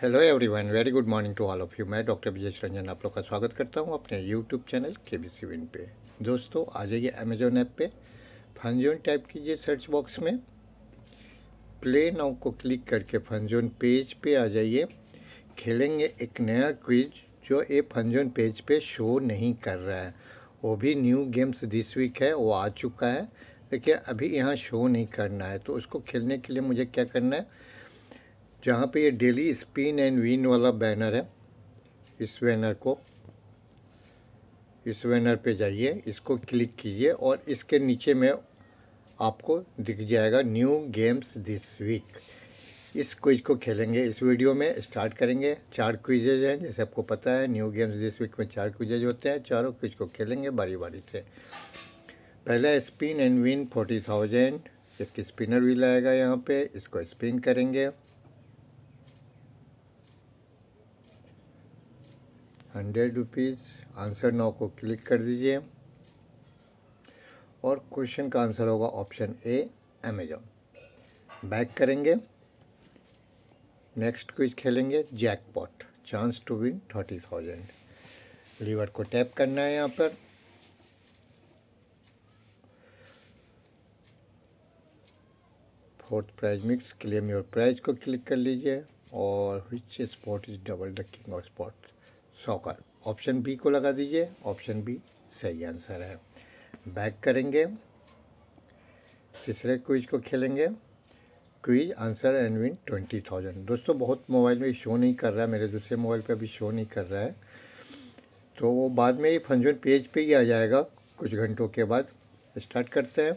hello everyone very good morning to all of you मैं doctor Brajesh Ranjan आप लोग का स्वागत करता हूं अपने यूट्यूब चैनल के बी सी विन पे दोस्तों आ जाइए अमेजोन ऐप पे फनजोन टाइप कीजिए सर्च बॉक्स में प्ले नाउ को क्लिक करके फनजोन पेज पे आ जाइए खेलेंगे एक नया क्विज जो ये फनजोन पेज पे शो नहीं कर रहा है वो भी न्यू गेम्स दिस वीक है वो आ चुका है लेकिन अभी यहाँ शो नहीं करना है तो उसको खेलने के लिए मुझे क्या करना है जहाँ पे ये डेली स्पिन एंड विन वाला बैनर है इस बैनर को इस बैनर पे जाइए इसको क्लिक कीजिए और इसके नीचे में आपको दिख जाएगा न्यू गेम्स दिस वीक इस क्विज को खेलेंगे इस वीडियो में स्टार्ट करेंगे चार क्विजेज हैं जैसे आपको पता है न्यू गेम्स दिस वीक में चार क्विजेज होते हैं चारों क्विज को खेलेंगे बारी बारी से पहला spin and win forty thousand एक स्पिनर भी लाएगा यहाँ पे इसको स्पिन करेंगे हंड्रेड रुपीज़ आंसर नाव को क्लिक कर दीजिए और क्वेश्चन का आंसर होगा ऑप्शन ए अमेजोन बैक करेंगे नेक्स्ट क्विज खेलेंगे jackpot chance to win thirty thousand lever को टैप करना है यहाँ पर fourth prize mix claim your prize को क्लिक कर लीजिए और which spot is double the king of spot soccer option B को लगा दीजिए ऑप्शन बी सही आंसर है बैक करेंगे तीसरे क्विज को खेलेंगे quiz answer and win twenty thousand दोस्तों बहुत मोबाइल में शो नहीं कर रहा है मेरे दूसरे मोबाइल पे अभी शो नहीं कर रहा है तो वो बाद में ये फंक्शन पेज पे ही आ जाएगा कुछ घंटों के बाद स्टार्ट करते हैं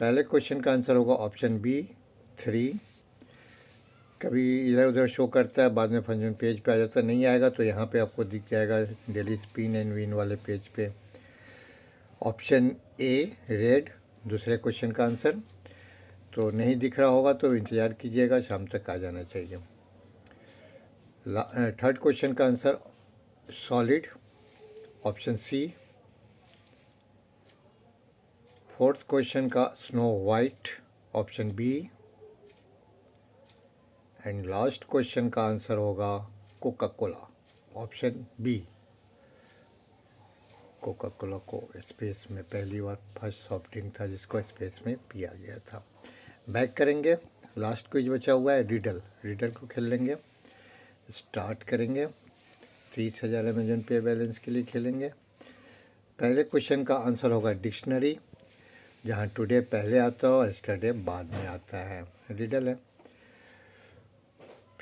पहले क्वेश्चन का आंसर होगा ऑप्शन बी थ्री कभी इधर उधर शो करता है बाद में फंक्शन पेज पे आ जाता नहीं आएगा तो यहाँ पे आपको दिख जाएगा डेली स्पिन एंड विन वाले पेज पे ऑप्शन ए रेड दूसरे क्वेश्चन का आंसर तो नहीं दिख रहा होगा तो इंतज़ार कीजिएगा शाम तक आ जाना चाहिए थर्ड क्वेश्चन का answer solid option C fourth question का snow white option B and last question का आंसर होगा Coca Cola option B Coca Cola को स्पेस में पहली बार फर्स्ट सॉफ्ट ड्रिंक था जिसको स्पेस में पिया गया था बैक करेंगे लास्ट क्विज बचा हुआ है रिडल रिडल को खेल लेंगे स्टार्ट करेंगे तीस हज़ार अमेजन पे बैलेंस के लिए खेलेंगे पहले क्वेश्चन का आंसर होगा डिक्शनरी जहाँ टुडे पहले आता है और स्टडे बाद में आता है रिडल है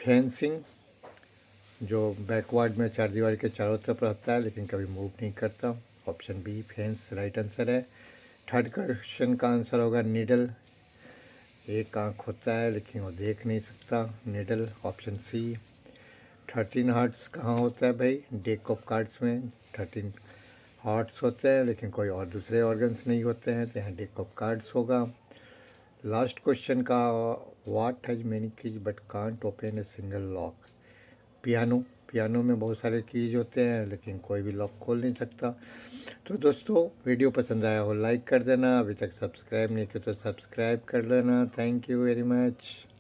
फेंसिंग जो बैकवर्ड में चार दीवार के चारों तरफ रहता है लेकिन कभी मूव नहीं करता option B fence right answer है थर्ड क्वेश्चन का आंसर होगा नीडल एक आँख होता है लेकिन वो देख नहीं सकता needle option C thirteen hearts कहाँ होता है भाई डेक ऑफ कार्ड्स में थर्टीन हार्ट्स होते हैं लेकिन कोई और दूसरे ऑर्गन्स नहीं होते हैं तो यहाँ डेक ऑफ कार्ड्स होगा लास्ट क्वेश्चन का what has many keys but can't open a single lock piano piano में बहुत सारे कीज होते हैं लेकिन कोई भी लॉक खोल नहीं सकता तो दोस्तों वीडियो पसंद आया हो लाइक कर देना अभी तक सब्सक्राइब नहीं किया तो सब्सक्राइब कर लेना थैंक यू वेरी मच